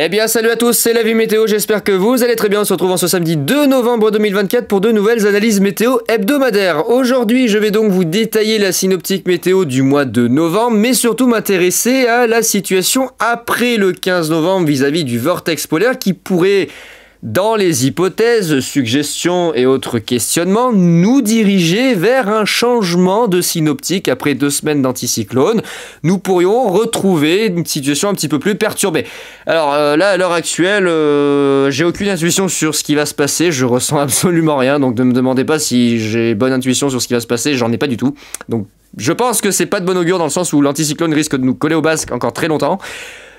Eh bien salut à tous, c'est la vie météo, j'espère que vous allez très bien. On se retrouve en ce samedi 2 novembre 2024 pour de nouvelles analyses météo hebdomadaires. Aujourd'hui je vais donc vous détailler la synoptique météo du mois de novembre, mais surtout m'intéresser à la situation après le 15 novembre vis-à-vis -vis du vortex polaire qui pourrait dans les hypothèses, suggestions et autres questionnements, nous diriger vers un changement de synoptique après deux semaines d'anticyclone. Nous pourrions retrouver une situation un petit peu plus perturbée. Alors euh, là, à l'heure actuelle, euh, j'ai aucune intuition sur ce qui va se passer, je ressens absolument rien, donc ne me demandez pas si j'ai bonne intuition sur ce qui va se passer, j'en ai pas du tout. Donc je pense que c'est pas de bon augure dans le sens où l'anticyclone risque de nous coller au basque encore très longtemps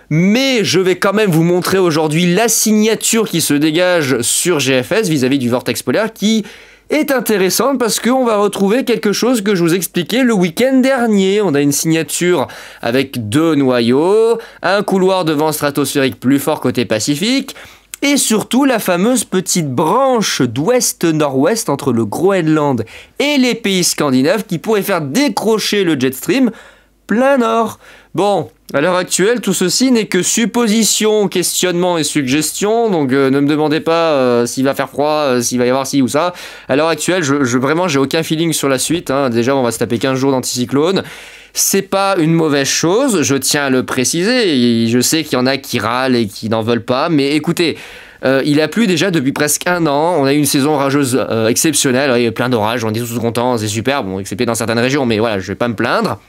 mais je vais quand même vous montrer aujourd'hui la signature qui se dégage sur GFS vis-à-vis du vortex polaire qui est intéressante parce qu'on va retrouver quelque chose que je vous expliquais le week-end dernier. On a une signature avec deux noyaux, un couloir de vent stratosphérique plus fort côté Pacifique, et surtout la fameuse petite branche d'ouest-nord-ouest entre le Groenland et les pays scandinaves qui pourrait faire décrocher le jet stream plein nord. Bon, à l'heure actuelle, tout ceci n'est que supposition, questionnement et suggestion, donc euh, ne me demandez pas euh, s'il va faire froid, euh, s'il va y avoir ci ou ça. À l'heure actuelle, je, je vraiment j'ai aucun feeling sur la suite, hein. déjà on va se taper 15 jours d'anticyclone. C'est pas une mauvaise chose, je tiens à le préciser, je sais qu'il y en a qui râlent et qui n'en veulent pas, mais écoutez, il a plu déjà depuis presque un an. On a eu une saison orageuse exceptionnelle. Il y a plein d'orages. On est tous contents. C'est super. Bon, excepté dans certaines régions. Mais voilà, je vais pas me plaindre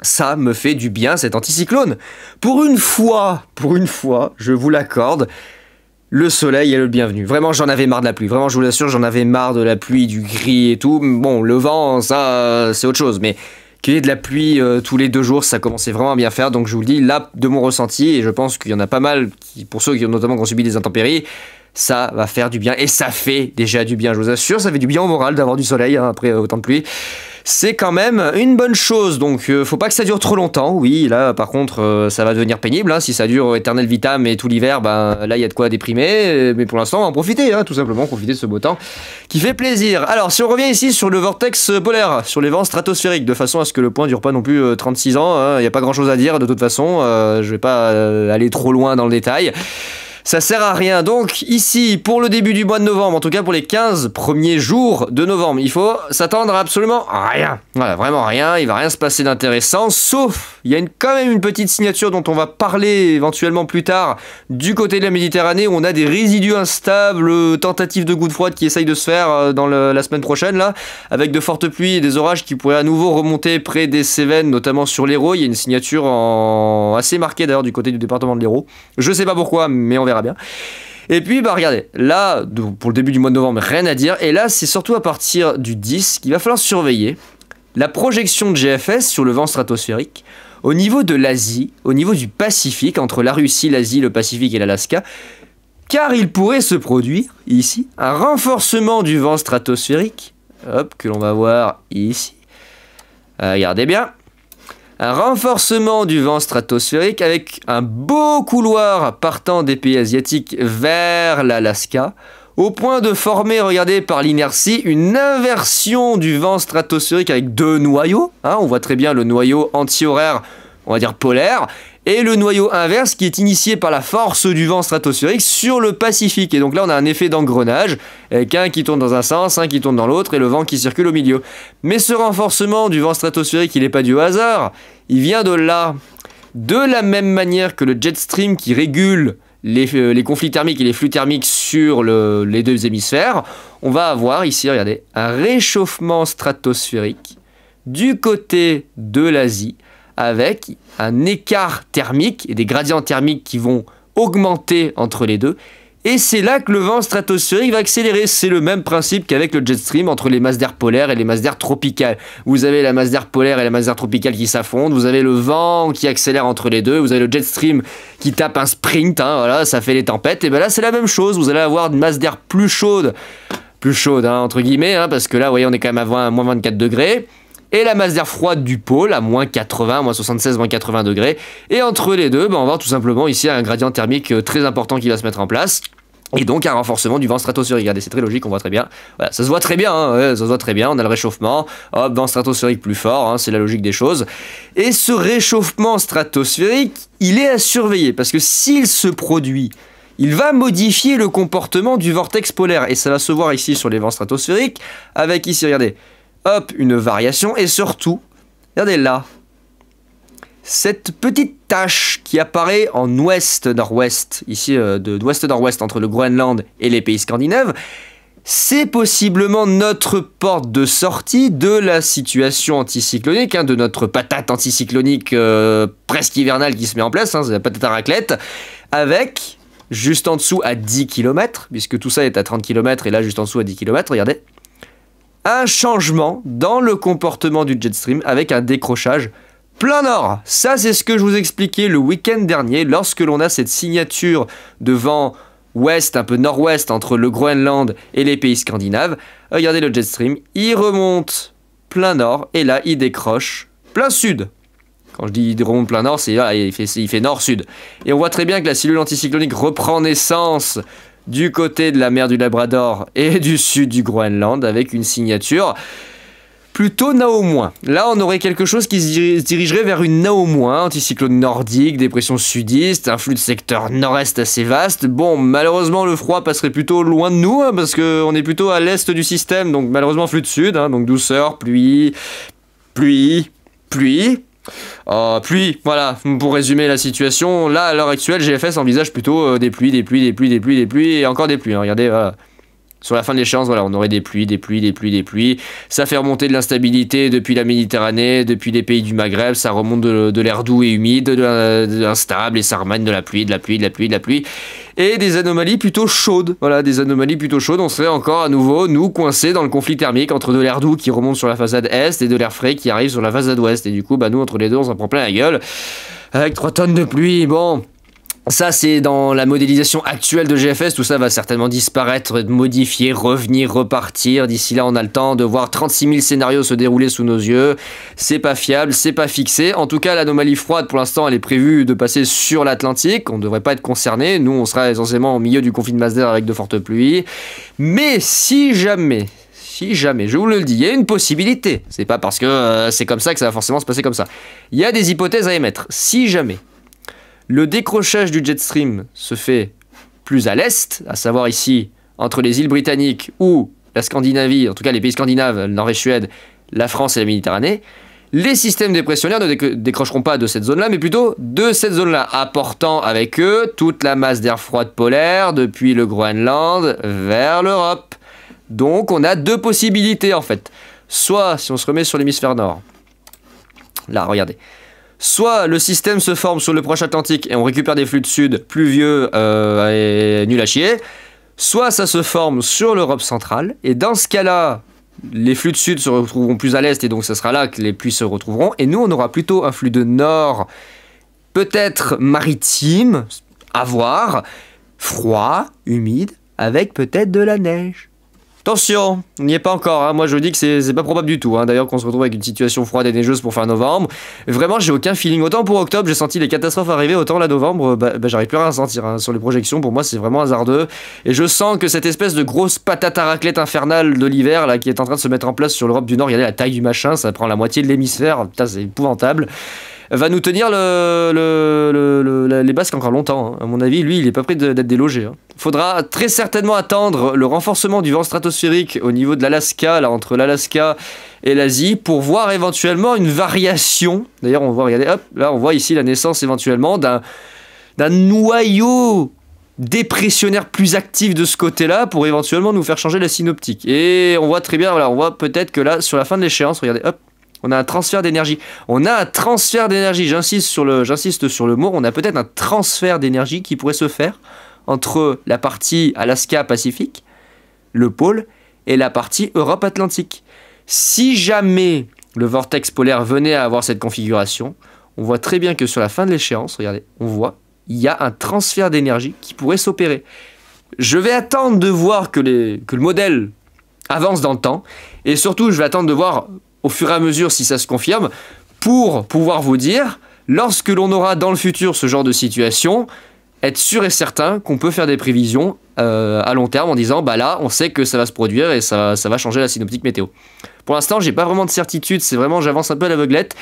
ça me fait du bien cet anticyclone. Pour une fois, pour une fois, je vous l'accorde, le soleil est le bienvenu. Vraiment, j'en avais marre de la pluie. Vraiment, je vous l'assure, j'en avais marre de la pluie, du gris et tout. Bon, le vent, ça, c'est autre chose. Mais qu'il y ait de la pluie euh, tous les deux jours, ça commençait vraiment à bien faire. Donc, je vous le dis, là, de mon ressenti, et je pense qu'il y en a pas mal, pour ceux qui ont notamment subi des intempéries, ça va faire du bien. Et ça fait déjà du bien, je vous assure. Ça fait du bien au moral d'avoir du soleil hein, après autant de pluie c'est quand même une bonne chose. Donc, euh, faut pas que ça dure trop longtemps. Oui, là, par contre, euh, ça va devenir pénible. Hein. Si ça dure éternel vitam et tout l'hiver, ben là, il y a de quoi déprimer. Euh, mais pour l'instant, en profiter, hein, tout simplement, profiter de ce beau temps qui fait plaisir. Alors, si on revient ici sur le vortex polaire, sur les vents stratosphériques, de façon à ce que le point dure pas non plus 36 ans, hein, il y a pas grand chose à dire de toute façon. je vais pas aller trop loin dans le détail ça sert à rien. Donc ici, pour le début du mois de novembre, en tout cas pour les 15 premiers jours de novembre, il faut s'attendre à absolument rien. Voilà, vraiment rien, il va rien se passer d'intéressant, sauf il y a quand même une petite signature dont on va parler éventuellement plus tard du côté de la Méditerranée où on a des résidus instables, euh, tentatives de goutte froide qui essayent de se faire euh, dans la semaine prochaine là, avec de fortes pluies et des orages qui pourraient à nouveau remonter près des Cévennes, notamment sur l'Hérault. Il y a une signature assez marquée d'ailleurs du côté du département de l'Hérault. Je sais pas pourquoi, mais on verra et puis, bah regardez, là, pour le début du mois de novembre, rien à dire. Et là, c'est surtout à partir du 10 qu'il va falloir surveiller la projection de GFS sur le vent stratosphérique au niveau de l'Asie, au niveau du Pacifique, entre la Russie, l'Asie, le Pacifique et l'Alaska, car il pourrait se produire, ici, un renforcement du vent stratosphérique, hop, que l'on va voir ici. Euh, regardez bien, un renforcement du vent stratosphérique avec un beau couloir partant des pays asiatiques vers l'Alaska, au point de former, regardez, par l'inertie, une inversion du vent stratosphérique avec deux noyaux. Hein. on voit très bien le noyau antihoraire, on va dire polaire, et le noyau inverse qui est initié par la force du vent stratosphérique sur le Pacifique. Et donc là, on a un effet d'engrenage, avec eh, un qui tourne dans un sens, un qui tourne dans l'autre, et le vent qui circule au milieu. Mais ce renforcement du vent stratosphérique, il n'est pas du hasard, il vient de là. De la même manière que le jet stream qui régule les, euh, conflits thermiques et les flux thermiques sur les deux hémisphères, on va avoir ici, regardez, un réchauffement stratosphérique du côté de l'Asie avec un écart thermique et des gradients thermiques qui vont augmenter entre les deux. Et c'est là que le vent stratosphérique va accélérer. C'est le même principe qu'avec le jet stream entre les masses d'air polaire et les masses d'air tropicales. Vous avez la masse d'air polaire et la masse d'air tropicale qui s'affondent. Vous avez le vent qui accélère entre les deux. Vous avez le jet stream qui tape un sprint. Hein, voilà, ça fait les tempêtes. Et bien là, c'est la même chose. Vous allez avoir une masse d'air plus chaude. Plus chaude, hein, entre guillemets, hein, parce que là, voyez, on est quand même à moins 24 degrés et la masse d'air froide du pôle à moins 80, moins 76, moins 80 degrés. Et entre les deux, ben, on va tout simplement ici un gradient thermique euh, très important qui va se mettre en place. Et donc un renforcement du vent stratosphérique. Regardez, c'est très logique, on voit très bien. Voilà, ça se voit très bien, hein, ça se voit très bien. On a le réchauffement, hop, vent stratosphérique plus fort, hein, c'est la logique des choses. Et ce réchauffement stratosphérique, il est à surveiller parce que s'il se produit, il va modifier le comportement du vortex polaire et ça va se voir ici sur les vents stratosphériques. Avec ici, regardez, une variation, et surtout, regardez là, cette petite tache qui apparaît en ouest-nord-ouest, ici euh, de d'ouest-nord-ouest entre le Groenland et les pays scandinaves, c'est possiblement notre porte de sortie de la situation anticyclonique, hein, de notre patate anticyclonique euh, presque hivernale qui se met en place, hein, la patate à raclette, avec juste en dessous à 10 km, puisque tout ça est à 30 km et là juste en dessous à 10 km, regardez, un changement dans le comportement du jet stream avec un décrochage plein nord. Ça, c'est ce que je vous expliquais le week-end dernier lorsque l'on a cette signature de vent ouest, un peu nord-ouest entre le Groenland et les pays scandinaves. Regardez le jet stream, il remonte plein nord et là, il décroche plein sud. Quand je dis il remonte plein nord, c'est là, il fait, nord-sud. Et on voit très bien que la cellule anticyclonique reprend naissance du côté de la mer du Labrador et du sud du Groenland avec une signature plutôt au moins. Là, on aurait quelque chose qui se dirigerait vers une au moins, anticyclone nordique, dépression sudiste, un flux de secteur nord-est assez vaste. Bon, malheureusement, le froid passerait plutôt loin de nous, hein, parce parce qu'on est plutôt à l'est du système, donc malheureusement, flux de sud, hein, donc douceur, pluie, pluie, pluie. Oh, euh, pluie, voilà, pour résumer la situation, là à l'heure actuelle, GFS envisage plutôt euh, des pluies, des pluies, des pluies, des pluies, des pluies, et encore des pluies. Hein. regardez, voilà. Sur la fin de l'échéance, voilà, on aurait des pluies, des pluies, des pluies, des pluies. Ça fait remonter de l'instabilité depuis la Méditerranée, depuis les pays du Maghreb. Ça remonte de, l'air doux et humide, de l'instable, et ça remonte de la pluie, de la pluie, de la pluie, de la pluie. Et des anomalies plutôt chaudes. Voilà, des anomalies plutôt chaudes. On serait encore à nouveau, nous, coincés dans le conflit thermique entre de l'air doux qui remonte sur la façade est et de l'air frais qui arrive sur la façade ouest. Et du coup, bah, nous, entre les deux, on s'en prend plein la gueule. Avec 3 tonnes de pluie, bon. Ça, c'est dans la modélisation actuelle de GFS. Tout ça va certainement disparaître, être modifié, revenir, repartir. D'ici là, on a le temps de voir 36 000 scénarios se dérouler sous nos yeux. C'est pas fiable, c'est pas fixé. En tout cas, l'anomalie froide, pour l'instant, elle est prévue de passer sur l'Atlantique. On ne devrait pas être concerné. Nous, on sera essentiellement au milieu du conflit de avec de fortes pluies. Mais si jamais, si jamais, je vous le dis, il y a une possibilité. C'est pas parce que euh, c'est comme ça que ça va forcément se passer comme ça. Il y a des hypothèses à émettre. Si jamais le décrochage du jet stream se fait plus à l'est, à savoir ici entre les îles britanniques ou la Scandinavie, en tout cas les pays scandinaves, Norvège, Suède, la France et la Méditerranée. Les systèmes dépressionnaires ne décrocheront pas de cette zone-là, mais plutôt de cette zone-là, apportant avec eux toute la masse d'air froide polaire depuis le Groenland vers l'Europe. Donc on a deux possibilités en fait. Soit si on se remet sur l'hémisphère nord. Là, regardez soit le système se forme sur le proche Atlantique et on récupère des flux de sud pluvieux vieux et nul à chier, soit ça se forme sur l'Europe centrale, et dans ce cas-là, les flux de sud se retrouveront plus à l'est, et donc ce sera là que les pluies se retrouveront, et nous on aura plutôt un flux de nord, peut-être maritime, à voir, froid, humide, avec peut-être de la neige. Attention, on n'y est pas encore, hein. moi je vous dis que c'est pas probable du tout. Hein. D'ailleurs qu'on se retrouve avec une situation froide et neigeuse pour fin novembre. Vraiment, j'ai aucun feeling. Autant pour octobre, j'ai senti les catastrophes arriver, autant la novembre, euh, bah, bah, j'arrive plus à rien sentir. Hein, sur les projections, pour moi c'est vraiment hasardeux. Et je sens que cette espèce de grosse patate à raclette infernale de l'hiver là qui est en train de se mettre en place sur l'Europe du Nord, regardez la taille du machin, ça prend la moitié de l'hémisphère, c'est épouvantable va nous tenir le, les Basques encore longtemps. Hein. À mon avis, lui, il n'est pas prêt d'être délogé. Il hein. Faudra très certainement attendre le renforcement du vent stratosphérique au niveau de l'Alaska, là, entre l'Alaska et l'Asie, pour voir éventuellement une variation. D'ailleurs, on voit, regardez, hop, là, on voit ici la naissance éventuellement d'un noyau dépressionnaire plus actif de ce côté-là pour éventuellement nous faire changer la synoptique. Et on voit très bien, voilà, on voit peut-être que là, sur la fin de l'échéance, regardez, hop, on a un transfert d'énergie. On a un transfert d'énergie. J'insiste sur le, sur le mot. On a peut-être un transfert d'énergie qui pourrait se faire entre la partie Alaska-Pacifique, le pôle, et la partie Europe-Atlantique. Si jamais le vortex polaire venait à avoir cette configuration, on voit très bien que sur la fin de l'échéance, regardez, on voit, il y a un transfert d'énergie qui pourrait s'opérer. Je vais attendre de voir que, les, que le modèle avance dans le temps, et surtout, je vais attendre de voir au fur et à mesure si ça se confirme, pour pouvoir vous dire, lorsque l'on aura dans le futur ce genre de situation, être sûr et certain qu'on peut faire des prévisions euh, à long terme en disant bah là on sait que ça va se produire et ça, va changer la synoptique météo. Pour l'instant j'ai pas vraiment de certitude, c'est vraiment j'avance un peu à l'aveuglette.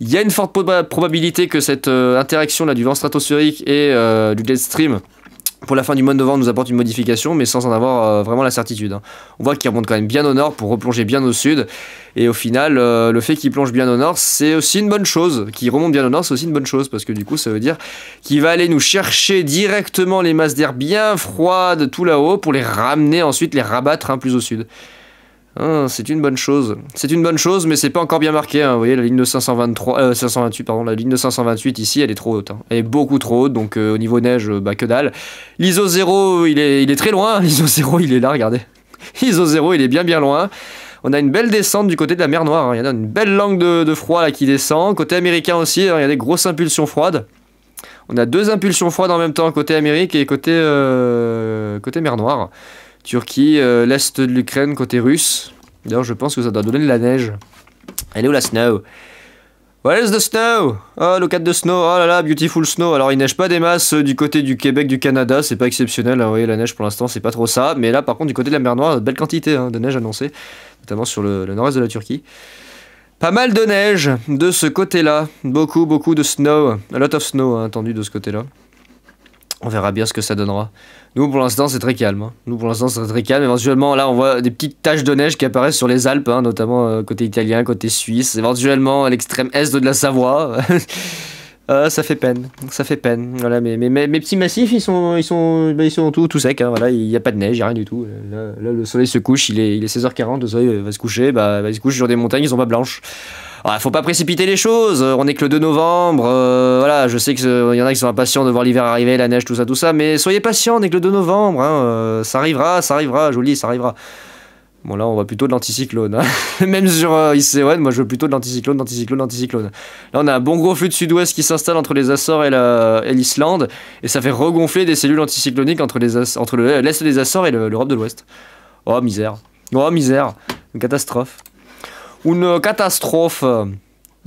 Il y a une forte probabilité que cette euh, interaction là du vent stratosphérique et euh, du jet stream pour la fin du mois de novembre nous apporte une modification, mais sans en avoir euh, vraiment la certitude. Hein. On voit qu'il remonte quand même bien au nord pour replonger bien au sud. Et au final, euh, le fait qu'il plonge bien au nord, c'est aussi une bonne chose. Qu'il remonte bien au nord, c'est aussi une bonne chose, parce que du coup, ça veut dire qu'il va aller nous chercher directement les masses d'air bien froides tout là-haut pour les ramener ensuite, les rabattre hein, plus au sud. Ah, c'est une bonne chose. C'est une bonne chose, mais c'est pas encore bien marqué. Hein. Vous voyez, la ligne de 528, euh, pardon, la ligne de 528 ici, elle est trop haute. Hein. Elle est beaucoup trop haute, donc euh, au niveau neige, euh, bah que dalle. L'ISO 0, il est, très loin. Hein. L'ISO 0, il est là, regardez. L'ISO 0, il est bien bien loin. On a une belle descente du côté de la mer Noire. Il y en a une belle langue de, froid là qui descend. Côté américain aussi, il y a des grosses impulsions froides. On a deux impulsions froides en même temps, côté Amérique et côté, côté mer Noire. Turquie, euh, l'est de l'Ukraine, côté russe. D'ailleurs, je pense que ça doit donner de la neige. Elle est où la snow Where is the snow Oh, look at the snow Oh là là, beautiful snow Alors, il neige pas des masses euh, du côté du Québec, du Canada, c'est pas exceptionnel. Hein. Vous voyez, la neige pour l'instant, c'est pas trop ça. Mais là, par contre, du côté de la mer Noire, belle quantité hein, de neige annoncée, notamment sur le, nord-est de la Turquie. Pas mal de neige de ce côté-là. Beaucoup, beaucoup de snow. A lot of snow, hein, attendu de ce côté-là on verra bien ce que ça donnera. Nous, pour l'instant, c'est très calme. Hein. Nous, pour l'instant, c'est très calme. Éventuellement, là, on voit des petites taches de neige qui apparaissent sur les Alpes, hein, notamment euh, côté italien, côté suisse, éventuellement à l'extrême est de la Savoie. Ah, ça fait peine, ça fait peine. Voilà, mais, mais, mes, petits massifs, ils sont, ils sont, bah, ils sont tout, tout secs. Hein. voilà, il n'y a pas de neige, il n'y a rien du tout. Là, le soleil se couche, il est, 16h40, le soleil va se coucher. Bah, se couche sur des montagnes, ils sont pas blanches faut pas précipiter les choses. Euh, on est que le 2 novembre. Euh, voilà, je sais qu'il euh, y en a qui sont impatients de voir l'hiver arriver, la neige, tout ça, tout ça. Mais soyez patients, on est que le 2 novembre. Hein, ça arrivera, ça arrivera, joli, ça arrivera. Bon, là, on voit plutôt de l'anticyclone. Hein. Même sur euh, moi, je veux plutôt de l'anticyclone, d'anticyclone, d'anticyclone. Là, on a un bon gros flux de sud-ouest qui s'installe entre les Açores et l'Islande. Et, ça fait regonfler des cellules anticycloniques entre l'Est entre des Açores et l'Europe de l'Ouest. Oh, misère. Oh, misère. Une catastrophe une catastrophe.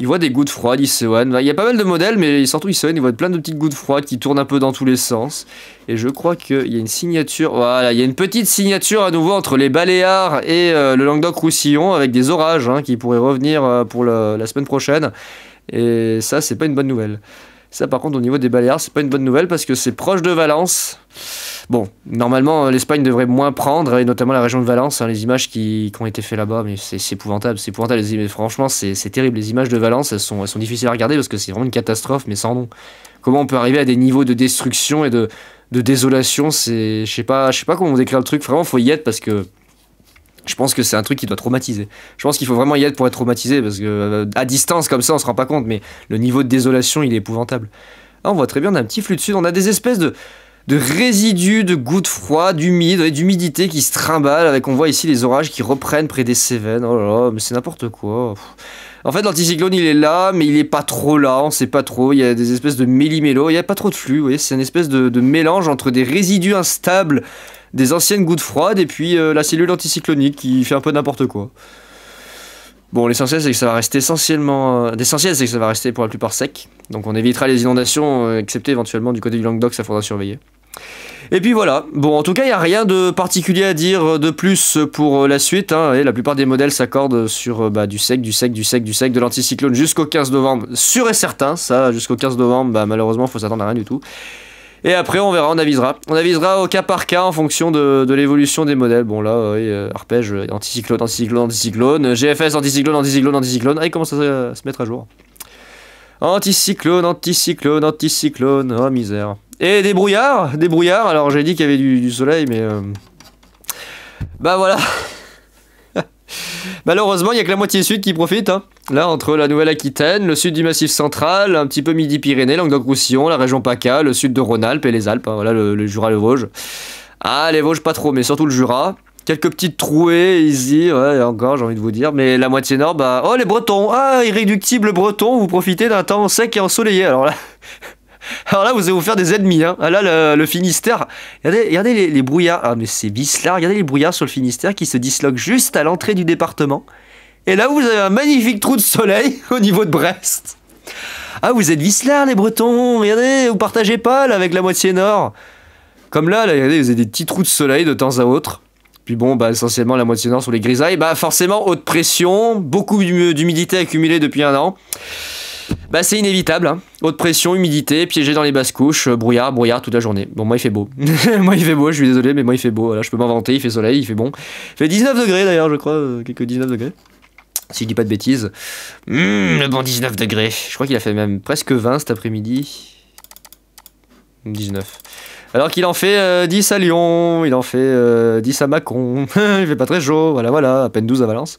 Il voit des gouttes froides, il s'éloigne. Il y a pas mal de modèles, mais surtout il s'éloigne, il voit plein de petites gouttes froides qui tournent un peu dans tous les sens. Et je crois qu'il y a une signature, voilà, il y a une petite signature à nouveau entre les Baléares et euh, le Languedoc-Roussillon avec des orages hein, qui pourraient revenir euh, pour la semaine prochaine. Et ça, c'est pas une bonne nouvelle. Ça, par contre, au niveau des Baléares, c'est pas une bonne nouvelle parce que c'est proche de Valence. Bon, normalement, euh, l'Espagne devrait moins prendre, et notamment la région de Valence, hein, les images qui, ont été faites là-bas, mais c'est épouvantable, c'est épouvantable. Les, franchement, c'est terrible. Les images de Valence, elles sont, difficiles à regarder parce que c'est vraiment une catastrophe, mais sans nom. Comment on peut arriver à des niveaux de destruction et de, désolation C'est, je sais pas, je sais pas comment on déclare le truc. Vraiment, faut y être parce que je pense que c'est un truc qui doit traumatiser. Je pense qu'il faut vraiment y être pour être traumatisé, parce que euh, à distance, comme ça, on se rend pas compte, mais le niveau de désolation, il est épouvantable. Ah, on voit très bien, on a un petit flux de sud, on a des espèces de, de résidus de gouttes froides, d'humidité qui se trimbalent, avec, on voit ici les orages qui reprennent près des Cévennes. Oh là là, mais c'est n'importe quoi. En fait, l'anticyclone, il est là, mais il est pas trop là, on sait pas trop. Il y a des espèces de méli il n'y a pas trop de flux, vous voyez, c'est une espèce de mélange entre des résidus instables des anciennes gouttes froides et puis euh, la cellule anticyclonique qui fait un peu n'importe quoi. Bon, l'essentiel c'est que ça va rester essentiellement. Euh, c'est que ça va rester pour la plupart sec. Donc on évitera les inondations, euh, excepté éventuellement du côté du Languedoc, ça faudra surveiller. Et puis voilà. Bon, en tout cas, il n'y a rien de particulier à dire de plus pour la suite. Hein, et la plupart des modèles s'accordent sur bah, du sec, du sec, du sec, du sec, de l'anticyclone jusqu'au 15 novembre. Sûr et certain, ça, jusqu'au 15 novembre, bah, malheureusement, il faut s'attendre à rien du tout. Et après, on verra, on avisera. On avisera au cas par cas en fonction de, l'évolution des modèles. Bon, là, euh, oui, euh, arpège, euh, anticyclone, anticyclone, anticyclone, GFS, anticyclone, anticyclone, anticyclone. Ah, il commence à se mettre à jour. Anticyclone, anticyclone, anticyclone. Oh, misère. Et des brouillards, des brouillards. Alors, j'ai dit qu'il y avait du, soleil, mais. Bah voilà! Malheureusement, il y a que la moitié sud qui profite. Hein. Là, entre la Nouvelle-Aquitaine, le sud du Massif central, un petit peu Midi-Pyrénées, Languedoc-Roussillon, la région PACA, le sud de Rhône-Alpes et les Alpes. Hein. Voilà le, Jura, le Vosges. Ah, les Vosges, pas trop, mais surtout le Jura quelques petites trouées ici, ouais, encore, j'ai envie de vous dire. Mais la moitié nord, bah, oh, les Bretons, ah, irréductible Breton, vous profitez d'un temps sec et ensoleillé. Alors là, alors là, vous allez vous faire des ennemis. Hein. Ah là, le, Finistère. Regardez, les, brouillards. Ah, mais c'est bis Regardez les brouillards sur le Finistère qui se disloquent juste à l'entrée du département. Et là, vous avez un magnifique trou de soleil au niveau de Brest. Ah, vous êtes vislards les Bretons. Regardez, vous partagez pas avec la moitié nord. Comme là, regardez, vous avez des petits trous de soleil de temps à autre. Puis bon, bah, essentiellement, la moitié nord sur les grisailles. Bah, forcément, haute pression, beaucoup d'humidité accumulée depuis un an. Bah c'est inévitable, hein. haute pression, humidité, piégé dans les basses couches, euh, brouillard, brouillard toute la journée. Bon moi il fait beau, moi il fait beau, je suis désolé mais moi il fait beau, là je peux m'inventer, il fait soleil, il fait bon. Il fait 19 degrés d'ailleurs je crois, euh, quelques 19 degrés. Si je dis pas de bêtises. Mmh, le bon 19 degrés, je crois qu'il a fait même presque 20 cet après-midi. 19. Alors qu'il en fait 10 euh, à Lyon, il en fait 10 à Macon il fait pas très chaud, voilà voilà, à peine 12 à Valence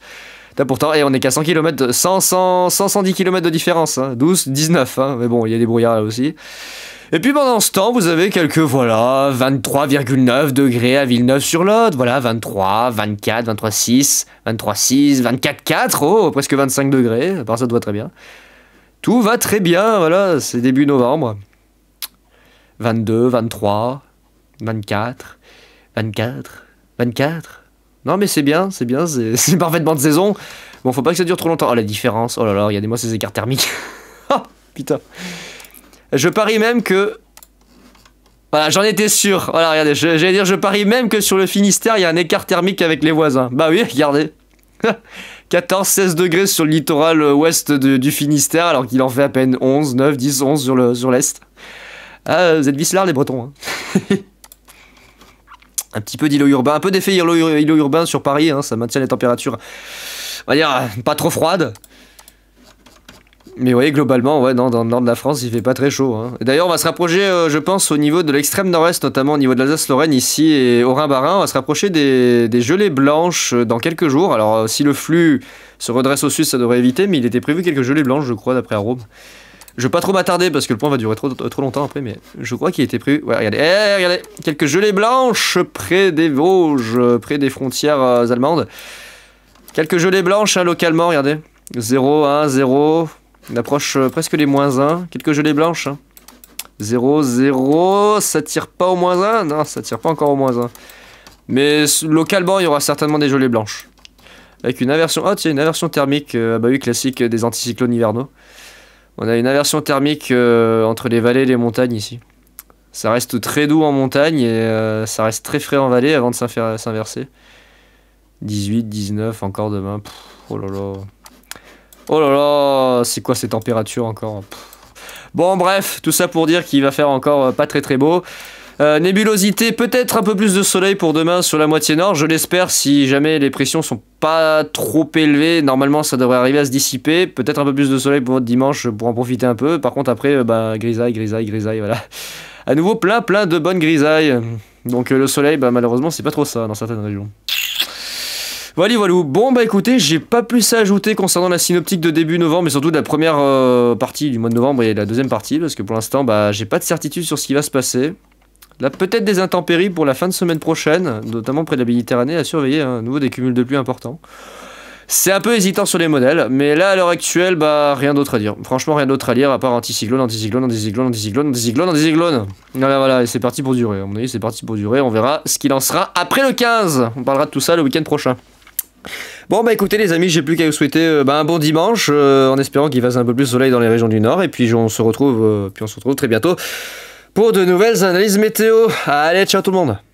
pourtant, et on est qu'à 100 km, 100, 100, 110 km de différence, 12, hein. 19, hein. mais bon, il y a des brouillards là aussi. Et puis pendant ce temps, vous avez quelques, voilà, 23,9 degrés à Villeneuve-sur-Lot, voilà, 23, 24, 23,6, 23,6, 24,4, 24, oh, presque 25 degrés, à part ça, tout va très bien. Tout va très bien, voilà, c'est début novembre. 22, 23, 24, 24, 24, non, mais c'est bien, c'est bien, c'est parfaitement de saison. Bon, faut pas que ça dure trop longtemps. Oh, la différence. Oh là là, regardez-moi ces écarts thermiques. ah, putain. Je parie même que. Voilà, j'en étais sûr. Voilà, regardez, j'allais dire, je parie même que sur le Finistère, il y a un écart thermique avec les voisins. Bah oui, regardez. 14-16 degrés sur le littoral euh, ouest du Finistère, alors qu'il en fait à peine 11, 9, 10, 11 sur l'Est. Le, sur ah, vous êtes vicelards les Bretons. Hein un petit peu d'îlot urbain, un peu d'effet îlot, urbain sur Paris, hein, ça maintient les températures, on va dire, pas trop froides. Mais vous voyez, globalement, ouais, dans le nord de la France, il fait pas très chaud. Hein. D'ailleurs, on va se rapprocher, euh, je pense, au niveau de l'extrême nord-est, notamment au niveau de l'Alsace-Lorraine, ici, et au Rhin-Barin, on va se rapprocher des, des gelées blanches euh, dans quelques jours. Alors, euh, si le flux se redresse au sud, ça devrait éviter, mais il était prévu quelques gelées blanches, je crois, d'après Arôme. Je vais pas trop m'attarder parce que le point va durer trop, longtemps après, mais je crois qu'il était prévu. Ouais, regardez. Eh, regardez. Quelques gelées blanches près des Vosges, près des frontières euh, allemandes. Quelques gelées blanches hein, localement, regardez. 0, 1, 0. On approche euh, presque les moins 1. Quelques gelées blanches. 0, hein. 0. Ça tire pas au moins 1 Non, ça tire pas encore au moins 1. Mais localement, il y aura certainement des gelées blanches. Avec une inversion. Oh, tiens, une inversion thermique. Euh, bah oui, classique des anticyclones hivernaux. On a une inversion thermique euh, entre les vallées et les montagnes ici. Ça reste très doux en montagne et euh, ça reste très frais en vallée avant de s'inverser. 18, 19, encore demain. oh là là. Oh là là, c'est quoi ces températures encore Bon bref, tout ça pour dire qu'il va faire encore euh, pas très très beau. Euh, nébulosité, peut-être un peu plus de soleil pour demain sur la moitié nord, je l'espère, si jamais les pressions sont pas trop élevées, normalement ça devrait arriver à se dissiper, peut-être un peu plus de soleil pour dimanche pour en profiter un peu, par contre après, euh, bah, grisaille, grisaille, grisaille, voilà. À nouveau plein plein de bonnes grisailles, donc euh, le soleil, bah, malheureusement c'est pas trop ça dans certaines régions. Voilà, voilà. Bon, bah écoutez, j'ai pas plus à ajouter concernant la synoptique de début novembre, mais surtout de la première partie du mois de novembre et la deuxième partie, parce que pour l'instant, bah, j'ai pas de certitude sur ce qui va se passer. Là, peut-être des intempéries pour la fin de semaine prochaine, notamment près de la Méditerranée, à surveiller. un hein, nouveau, des cumuls de pluie importants. C'est un peu hésitant sur les modèles, mais là, à l'heure actuelle, bah, rien d'autre à dire. Franchement, rien d'autre à lire à part anticyclone, anticyclone, anticyclone, anticyclone, anticyclone, anticyclone. Voilà, voilà, et c'est parti pour durer. À mon c'est parti pour durer. On verra ce qu'il en sera après le 15. On parlera de tout ça le week-end prochain. Bon bah écoutez les amis, j'ai plus qu'à vous souhaiter euh, bah, un bon dimanche, euh, en espérant qu'il fasse un peu plus de soleil dans les régions du nord, et puis on se retrouve, euh, puis on se retrouve très bientôt pour de nouvelles analyses météo. Allez, ciao tout le monde